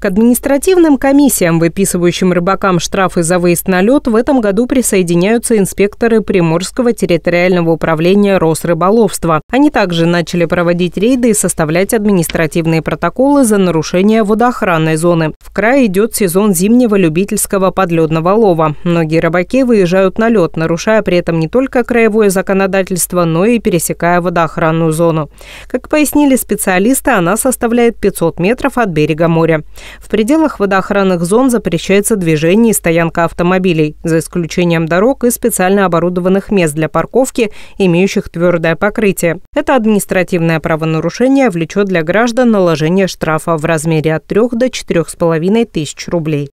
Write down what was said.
К административным комиссиям, выписывающим рыбакам штрафы за выезд на лед, в этом году присоединяются инспекторы Приморского территориального управления Росрыболовства. Они также начали проводить рейды и составлять административные протоколы за нарушение водоохранной зоны. В крае идет сезон зимнего любительского подледного лова. Многие рыбаки выезжают на лед, нарушая при этом не только краевое законодательство, но и пересекая водоохранную зону. Как пояснили специалисты, она составляет 500 метров от берега моря. В пределах водоохранных зон запрещается движение и стоянка автомобилей, за исключением дорог и специально оборудованных мест для парковки, имеющих твердое покрытие. Это административное правонарушение влечет для граждан наложение штрафа в размере от 3 до 4,5 тысяч рублей.